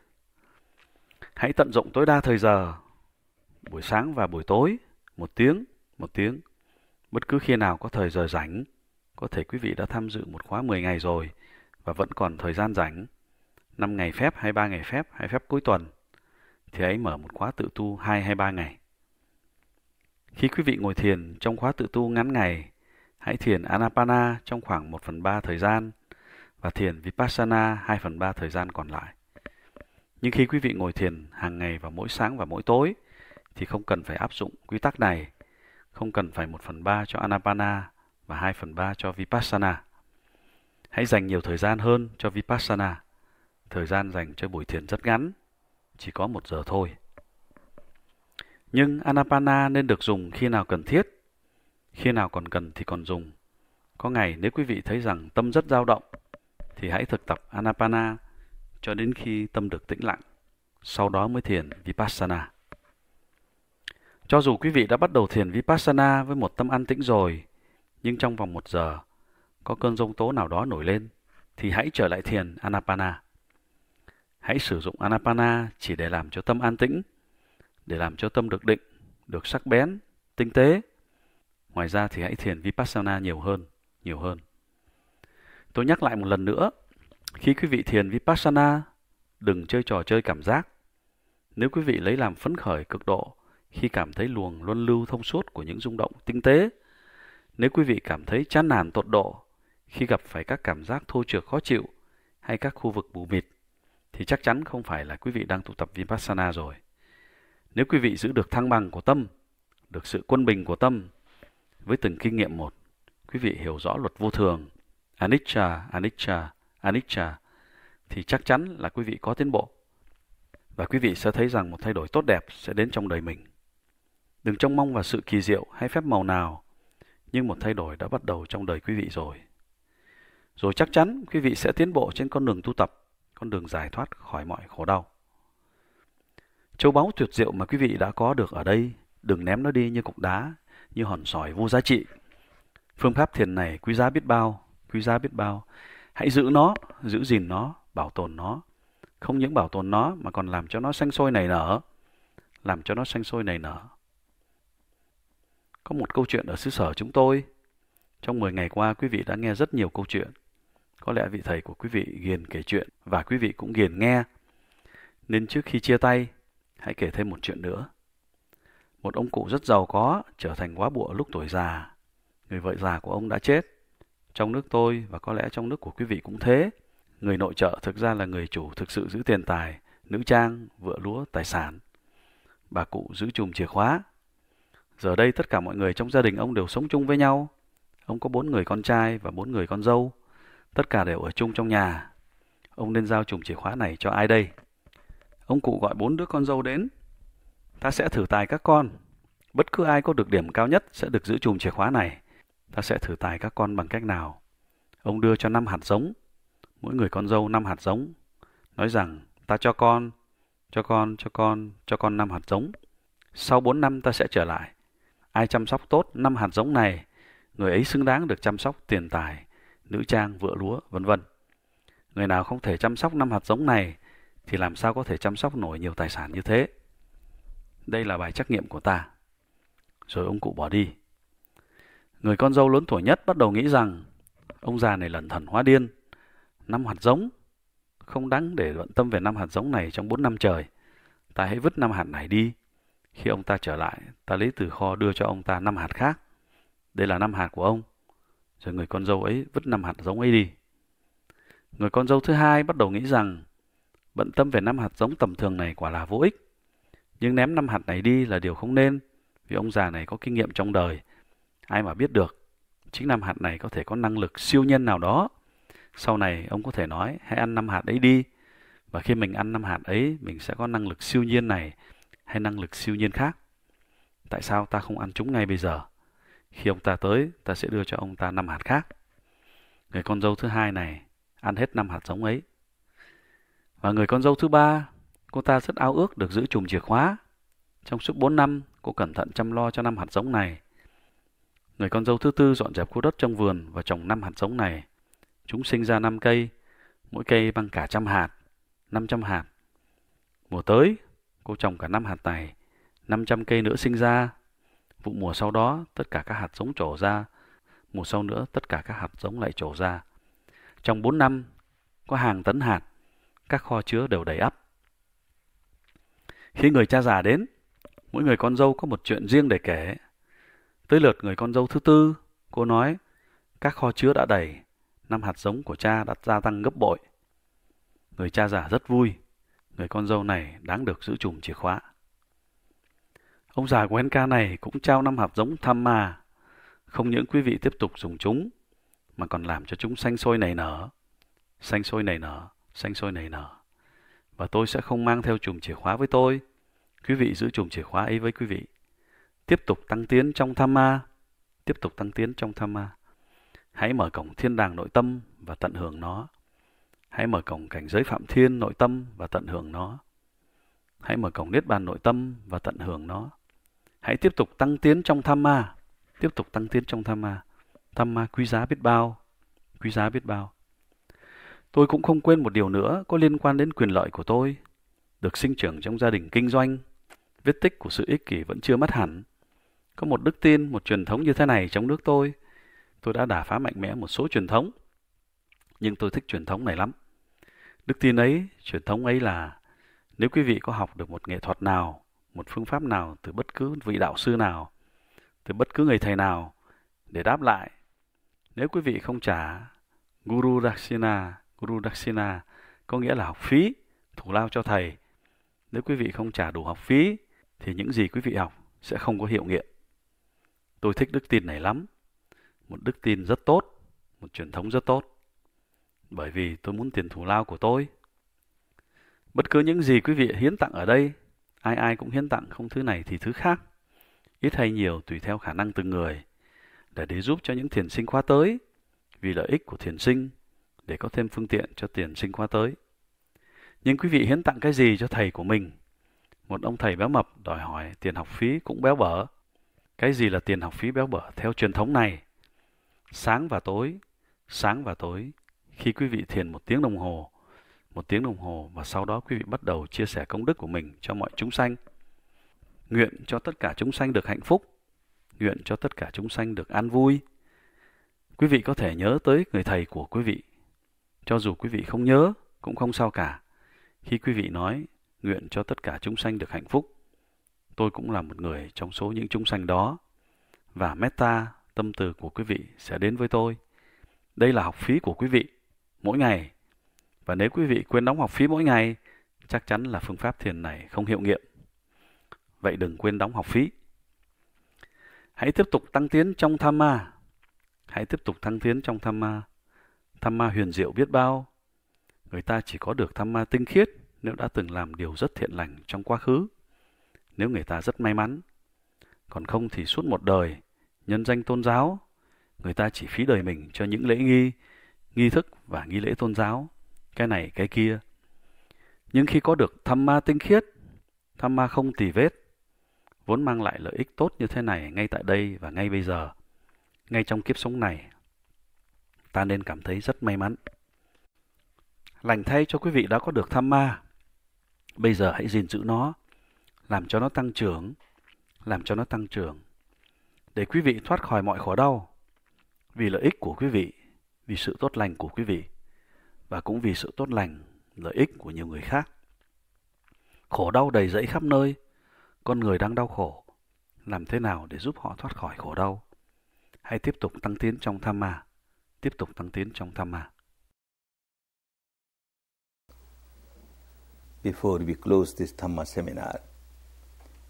Hãy tận dụng tối đa thời giờ, buổi sáng và buổi tối, một tiếng, một tiếng. Bất cứ khi nào có thời giờ rảnh, có thể quý vị đã tham dự một khóa 10 ngày rồi và vẫn còn thời gian rảnh, 5 ngày phép hay 3 ngày phép hay phép cuối tuần, thì hãy mở một khóa tự tu 2 hay 3 ngày. Khi quý vị ngồi thiền trong khóa tự tu ngắn ngày, hãy thiền Anapana trong khoảng 1 phần 3 thời gian – và thiền Vipassana 2 phần 3 thời gian còn lại. Nhưng khi quý vị ngồi thiền hàng ngày vào mỗi sáng và mỗi tối thì không cần phải áp dụng quy tắc này, không cần phải 1 phần 3 cho Anapana và 2 phần 3 cho Vipassana. Hãy dành nhiều thời gian hơn cho Vipassana. Thời gian dành cho buổi thiền rất ngắn, chỉ có một giờ thôi. Nhưng Anapana nên được dùng khi nào cần thiết, khi nào còn cần thì còn dùng. Có ngày nếu quý vị thấy rằng tâm rất dao động thì hãy thực tập Anapana cho đến khi tâm được tĩnh lặng, sau đó mới thiền Vipassana. Cho dù quý vị đã bắt đầu thiền Vipassana với một tâm an tĩnh rồi, nhưng trong vòng một giờ, có cơn rông tố nào đó nổi lên, thì hãy trở lại thiền Anapana. Hãy sử dụng Anapana chỉ để làm cho tâm an tĩnh, để làm cho tâm được định, được sắc bén, tinh tế. Ngoài ra thì hãy thiền Vipassana nhiều hơn, nhiều hơn. Tôi nhắc lại một lần nữa, khi quý vị thiền Vipassana, đừng chơi trò chơi cảm giác. Nếu quý vị lấy làm phấn khởi cực độ khi cảm thấy luồng luân lưu thông suốt của những rung động tinh tế, nếu quý vị cảm thấy chán nản tột độ khi gặp phải các cảm giác thô trượt khó chịu hay các khu vực mù mịt, thì chắc chắn không phải là quý vị đang tụ tập Vipassana rồi. Nếu quý vị giữ được thăng bằng của tâm, được sự quân bình của tâm, với từng kinh nghiệm một, quý vị hiểu rõ luật vô thường, anicca, anicca, anicca thì chắc chắn là quý vị có tiến bộ. Và quý vị sẽ thấy rằng một thay đổi tốt đẹp sẽ đến trong đời mình. Đừng trông mong vào sự kỳ diệu hay phép màu nào, nhưng một thay đổi đã bắt đầu trong đời quý vị rồi. Rồi chắc chắn quý vị sẽ tiến bộ trên con đường tu tập, con đường giải thoát khỏi mọi khổ đau. Châu báu tuyệt diệu mà quý vị đã có được ở đây, đừng ném nó đi như cục đá, như hòn sỏi vô giá trị. Phương pháp thiền này quý giá biết bao, quý giá biết bao. Hãy giữ nó, giữ gìn nó, bảo tồn nó. Không những bảo tồn nó mà còn làm cho nó xanh sôi nảy nở. Làm cho nó xanh sôi nảy nở. Có một câu chuyện ở xứ sở chúng tôi. Trong 10 ngày qua, quý vị đã nghe rất nhiều câu chuyện. Có lẽ vị thầy của quý vị ghiền kể chuyện và quý vị cũng ghiền nghe. Nên trước khi chia tay, hãy kể thêm một chuyện nữa. Một ông cụ rất giàu có trở thành quá bụa lúc tuổi già. Người vợ già của ông đã chết trong nước tôi và có lẽ trong nước của quý vị cũng thế, người nội trợ thực ra là người chủ thực sự giữ tiền tài, nữ trang, vựa lúa, tài sản. Bà cụ giữ chùm chìa khóa. Giờ đây tất cả mọi người trong gia đình ông đều sống chung với nhau. Ông có bốn người con trai và bốn người con dâu. Tất cả đều ở chung trong nhà. Ông nên giao chùm chìa khóa này cho ai đây? Ông cụ gọi bốn đứa con dâu đến. Ta sẽ thử tài các con. Bất cứ ai có được điểm cao nhất sẽ được giữ chùm chìa khóa này ta sẽ thử tài các con bằng cách nào. Ông đưa cho năm hạt giống, mỗi người con dâu năm hạt giống, nói rằng ta cho con, cho con, cho con, cho con năm hạt giống. Sau 4 năm ta sẽ trở lại. Ai chăm sóc tốt năm hạt giống này, người ấy xứng đáng được chăm sóc tiền tài, nữ trang, vựa lúa, vân vân. Người nào không thể chăm sóc năm hạt giống này thì làm sao có thể chăm sóc nổi nhiều tài sản như thế? Đây là bài trắc nghiệm của ta. Rồi ông cụ bỏ đi. Người con dâu lớn tuổi nhất bắt đầu nghĩ rằng ông già này lẩn thần hóa điên. Năm hạt giống. Không đáng để luận tâm về năm hạt giống này trong 4 năm trời. Ta hãy vứt năm hạt này đi. Khi ông ta trở lại, ta lấy từ kho đưa cho ông ta năm hạt khác. Đây là năm hạt của ông. Rồi người con dâu ấy vứt năm hạt giống ấy đi. Người con dâu thứ hai bắt đầu nghĩ rằng bận tâm về năm hạt giống tầm thường này quả là vô ích. Nhưng ném năm hạt này đi là điều không nên, vì ông già này có kinh nghiệm trong đời Ai mà biết được, chính năm hạt này có thể có năng lực siêu nhân nào đó. Sau này ông có thể nói hãy ăn năm hạt ấy đi. Và khi mình ăn năm hạt ấy, mình sẽ có năng lực siêu nhiên này hay năng lực siêu nhiên khác. Tại sao ta không ăn chúng ngay bây giờ? Khi ông ta tới, ta sẽ đưa cho ông ta năm hạt khác. Người con dâu thứ hai này ăn hết năm hạt giống ấy. Và người con dâu thứ ba, cô ta rất ao ước được giữ chùm chìa khóa. Trong suốt 4 năm, cô cẩn thận chăm lo cho năm hạt giống này Người con dâu thứ tư dọn dẹp khu đất trong vườn và trồng năm hạt giống này. Chúng sinh ra năm cây, mỗi cây bằng cả trăm hạt, năm trăm hạt. Mùa tới, cô trồng cả năm hạt này, năm trăm cây nữa sinh ra. Vụ mùa sau đó, tất cả các hạt giống trổ ra. Mùa sau nữa, tất cả các hạt giống lại trổ ra. Trong bốn năm, có hàng tấn hạt, các kho chứa đều đầy ắp. Khi người cha già đến, mỗi người con dâu có một chuyện riêng để kể. Tới lượt người con dâu thứ tư, cô nói, các kho chứa đã đầy, năm hạt giống của cha đã gia tăng gấp bội. Người cha già rất vui, người con dâu này đáng được giữ chùm chìa khóa. Ông già của Henca này cũng trao năm hạt giống tham mà Không những quý vị tiếp tục dùng chúng, mà còn làm cho chúng xanh sôi nảy nở. Xanh sôi nảy nở, xanh sôi nảy nở. Và tôi sẽ không mang theo chùm chìa khóa với tôi. Quý vị giữ chùm chìa khóa ấy với quý vị tiếp tục tăng tiến trong tham ma, tiếp tục tăng tiến trong tham ma. Hãy mở cổng thiên đàng nội tâm và tận hưởng nó. Hãy mở cổng cảnh giới phạm thiên nội tâm và tận hưởng nó. Hãy mở cổng niết bàn nội tâm và tận hưởng nó. Hãy tiếp tục tăng tiến trong tham ma, tiếp tục tăng tiến trong tham ma. Tham ma quý giá biết bao, quý giá biết bao. Tôi cũng không quên một điều nữa có liên quan đến quyền lợi của tôi. Được sinh trưởng trong gia đình kinh doanh, vết tích của sự ích kỷ vẫn chưa mất hẳn, có một đức tin, một truyền thống như thế này trong nước tôi. Tôi đã đả phá mạnh mẽ một số truyền thống. Nhưng tôi thích truyền thống này lắm. Đức tin ấy, truyền thống ấy là nếu quý vị có học được một nghệ thuật nào, một phương pháp nào từ bất cứ vị đạo sư nào, từ bất cứ người thầy nào để đáp lại, nếu quý vị không trả Guru Dakshina, Guru Dakshina có nghĩa là học phí, thủ lao cho thầy. Nếu quý vị không trả đủ học phí thì những gì quý vị học sẽ không có hiệu nghiệm. Tôi thích đức tin này lắm. Một đức tin rất tốt, một truyền thống rất tốt. Bởi vì tôi muốn tiền thù lao của tôi. Bất cứ những gì quý vị hiến tặng ở đây, ai ai cũng hiến tặng không thứ này thì thứ khác. Ít hay nhiều tùy theo khả năng từng người. Để để giúp cho những thiền sinh khóa tới, vì lợi ích của thiền sinh, để có thêm phương tiện cho thiền sinh khóa tới. Nhưng quý vị hiến tặng cái gì cho thầy của mình? Một ông thầy béo mập đòi hỏi tiền học phí cũng béo bở cái gì là tiền học phí béo bở theo truyền thống này? Sáng và tối, sáng và tối, khi quý vị thiền một tiếng đồng hồ, một tiếng đồng hồ và sau đó quý vị bắt đầu chia sẻ công đức của mình cho mọi chúng sanh. Nguyện cho tất cả chúng sanh được hạnh phúc, nguyện cho tất cả chúng sanh được an vui. Quý vị có thể nhớ tới người thầy của quý vị. Cho dù quý vị không nhớ, cũng không sao cả. Khi quý vị nói, nguyện cho tất cả chúng sanh được hạnh phúc, tôi cũng là một người trong số những chúng sanh đó. Và metta, tâm từ của quý vị sẽ đến với tôi. Đây là học phí của quý vị, mỗi ngày. Và nếu quý vị quên đóng học phí mỗi ngày, chắc chắn là phương pháp thiền này không hiệu nghiệm. Vậy đừng quên đóng học phí. Hãy tiếp tục tăng tiến trong tham ma. Hãy tiếp tục tăng tiến trong tham ma. Tham ma huyền diệu biết bao. Người ta chỉ có được tham ma tinh khiết nếu đã từng làm điều rất thiện lành trong quá khứ nếu người ta rất may mắn. Còn không thì suốt một đời, nhân danh tôn giáo, người ta chỉ phí đời mình cho những lễ nghi, nghi thức và nghi lễ tôn giáo, cái này cái kia. Nhưng khi có được tham ma tinh khiết, tham ma không tì vết, vốn mang lại lợi ích tốt như thế này ngay tại đây và ngay bây giờ, ngay trong kiếp sống này, ta nên cảm thấy rất may mắn. Lành thay cho quý vị đã có được tham ma. Bây giờ hãy gìn giữ nó, làm cho nó tăng trưởng, làm cho nó tăng trưởng. Để quý vị thoát khỏi mọi khổ đau, vì lợi ích của quý vị, vì sự tốt lành của quý vị, và cũng vì sự tốt lành, lợi ích của nhiều người khác. Khổ đau đầy rẫy khắp nơi, con người đang đau khổ, làm thế nào để giúp họ thoát khỏi khổ đau? Hãy tiếp tục tăng tiến trong tham mà, tiếp tục tăng tiến trong tham mà. Before we close this Dhamma seminar,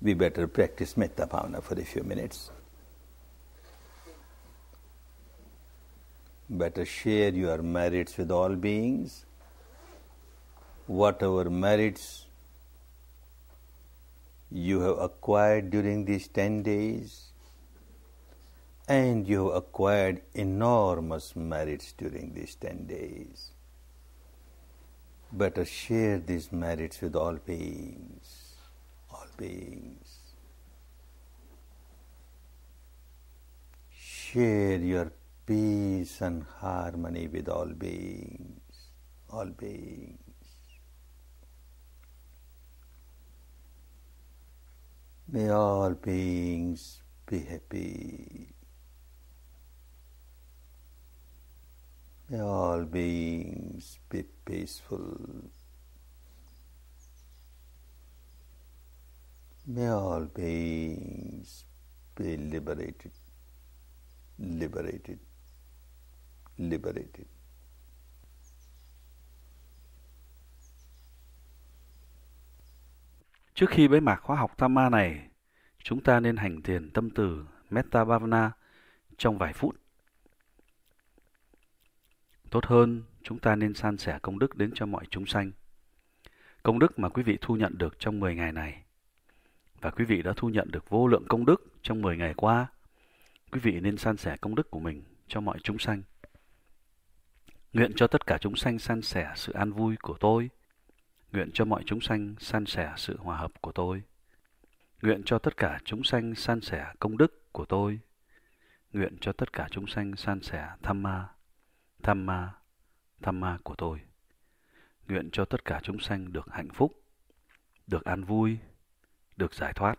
we better practice metta bhavana for a few minutes. Better share your merits with all beings. Whatever merits you have acquired during these 10 days, and you have acquired enormous merits during these 10 days. Better share these merits with all beings beings. Share your peace and harmony with all beings, all beings. May all beings be happy. May all beings be peaceful. May all beings be liberated, liberated, liberated. Trước khi bế mạc khóa học tham ma này, chúng ta nên hành thiền tâm từ Metta Bhavana trong vài phút. Tốt hơn, chúng ta nên san sẻ công đức đến cho mọi chúng sanh. Công đức mà quý vị thu nhận được trong 10 ngày này và quý vị đã thu nhận được vô lượng công đức trong 10 ngày qua. Quý vị nên san sẻ công đức của mình cho mọi chúng sanh. Nguyện cho tất cả chúng sanh san sẻ sự an vui của tôi. Nguyện cho mọi chúng sanh san sẻ sự hòa hợp của tôi. Nguyện cho tất cả chúng sanh san sẻ công đức của tôi. Nguyện cho tất cả chúng sanh san sẻ tham ma, tham ma, tham ma của tôi. Nguyện cho tất cả chúng sanh được hạnh phúc, được an vui, được giải thoát.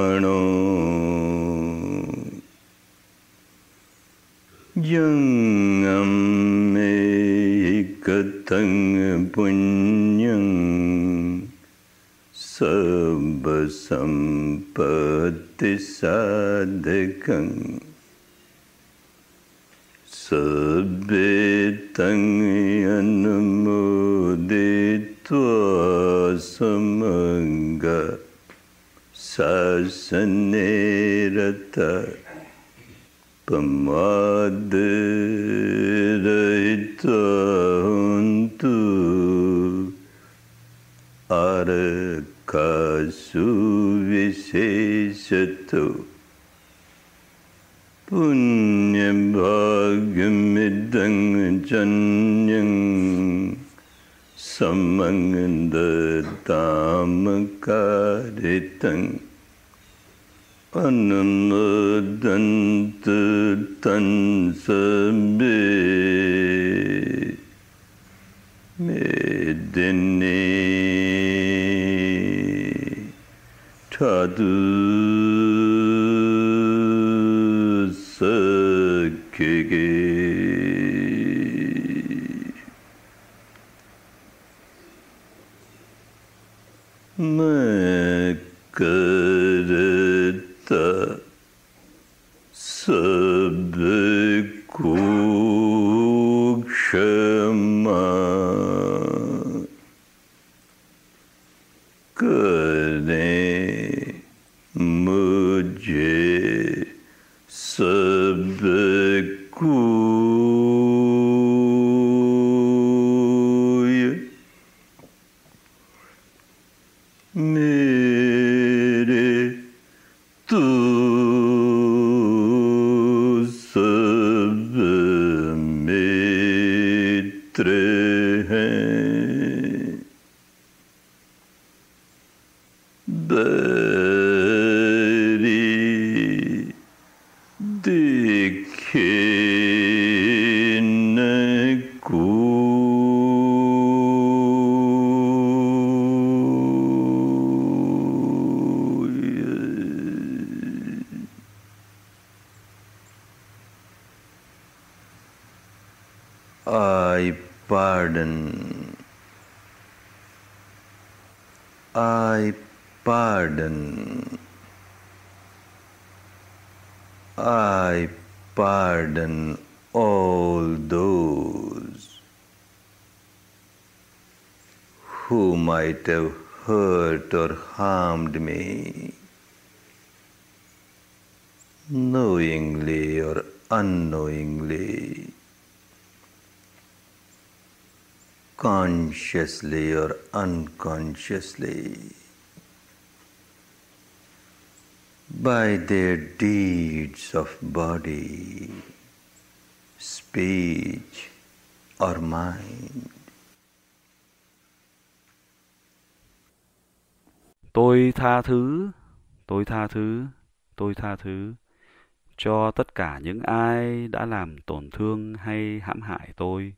सम्पत्ति साकं सभेतङ्गयन्मोदिमग शासन जन्यं समङ्गदामकारितं अनु consciously or unconsciously, by their deeds of body, speech, or mind. Tôi tha thứ, tôi tha thứ, tôi tha thứ cho tất cả những ai đã làm tổn thương hay hãm hại tôi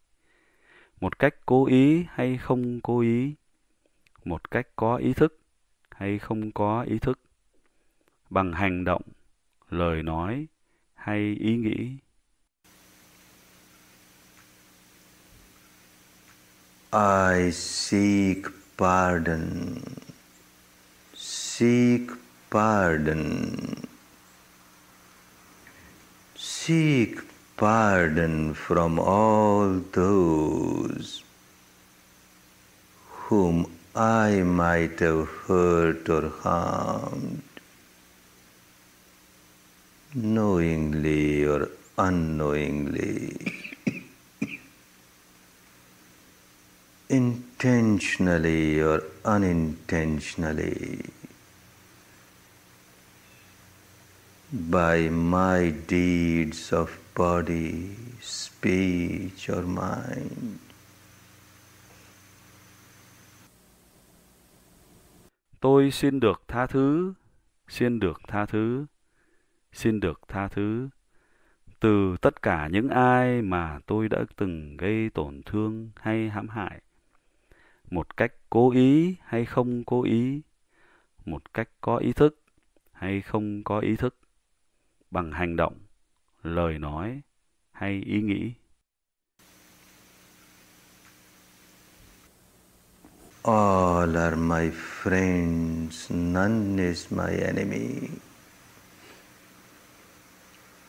một cách cố ý hay không cố ý một cách có ý thức hay không có ý thức bằng hành động lời nói hay ý nghĩ I seek pardon. Seek pardon. Seek pardon from all those whom I might have hurt or harmed, knowingly or unknowingly, intentionally or unintentionally. by my deeds of body, speech, or mind. Tôi xin được tha thứ, xin được tha thứ, xin được tha thứ từ tất cả những ai mà tôi đã từng gây tổn thương hay hãm hại một cách cố ý hay không cố ý một cách có ý thức hay không có ý thức bằng hành động, lời nói hay ý nghĩ. All are my friends, none is my enemy.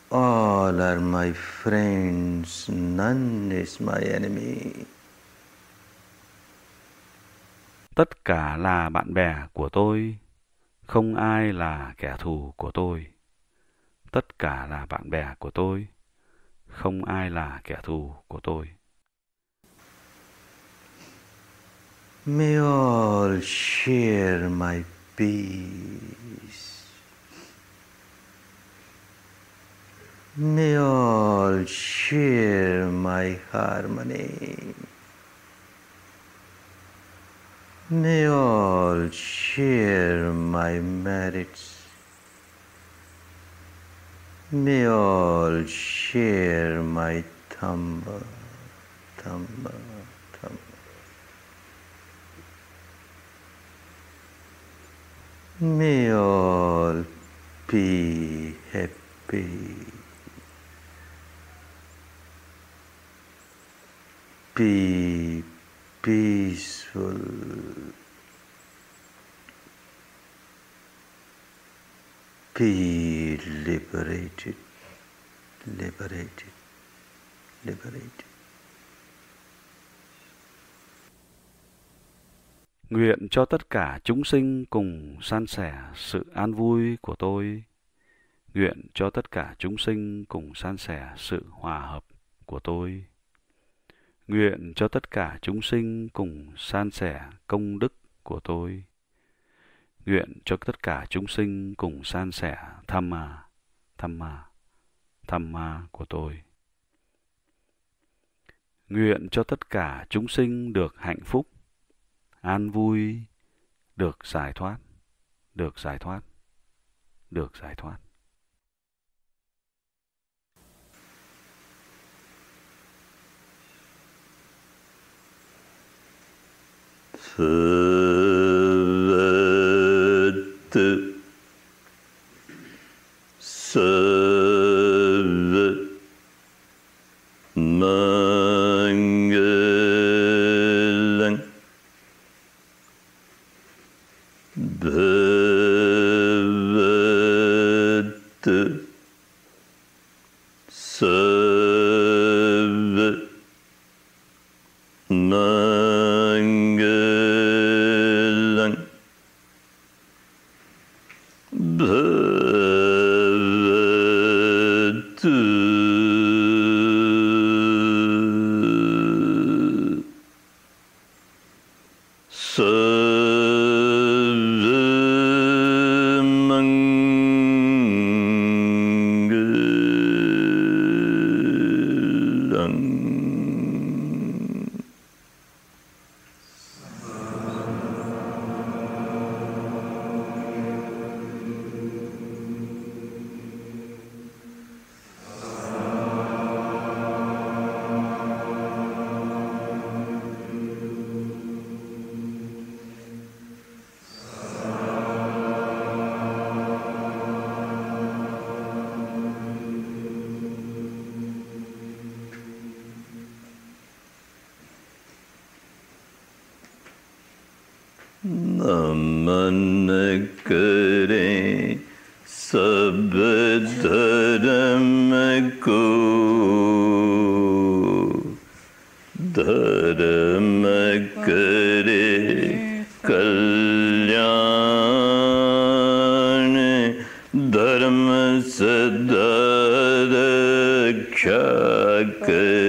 All are my friends, none is my enemy. Tất cả là bạn bè của tôi, không ai là kẻ thù của tôi tất cả là bạn bè của tôi không ai là kẻ thù của tôi May all share my peace. May all share my harmony. May all share my merits. May all share my Tamba, Tamba, Tamba. May all be happy. Be peaceful. be liberated, liberated, liberated. Nguyện cho tất cả chúng sinh cùng san sẻ sự an vui của tôi. Nguyện cho tất cả chúng sinh cùng san sẻ sự hòa hợp của tôi. Nguyện cho tất cả chúng sinh cùng san sẻ công đức của tôi nguyện cho tất cả chúng sinh cùng san sẻ tham ma, tham ma, tham ma của tôi. Nguyện cho tất cả chúng sinh được hạnh phúc, an vui, được giải thoát, được giải thoát, được giải thoát. Sư मन करे सब धर्म को धर्म करे कल्याण धर्म सदा रक्षा करे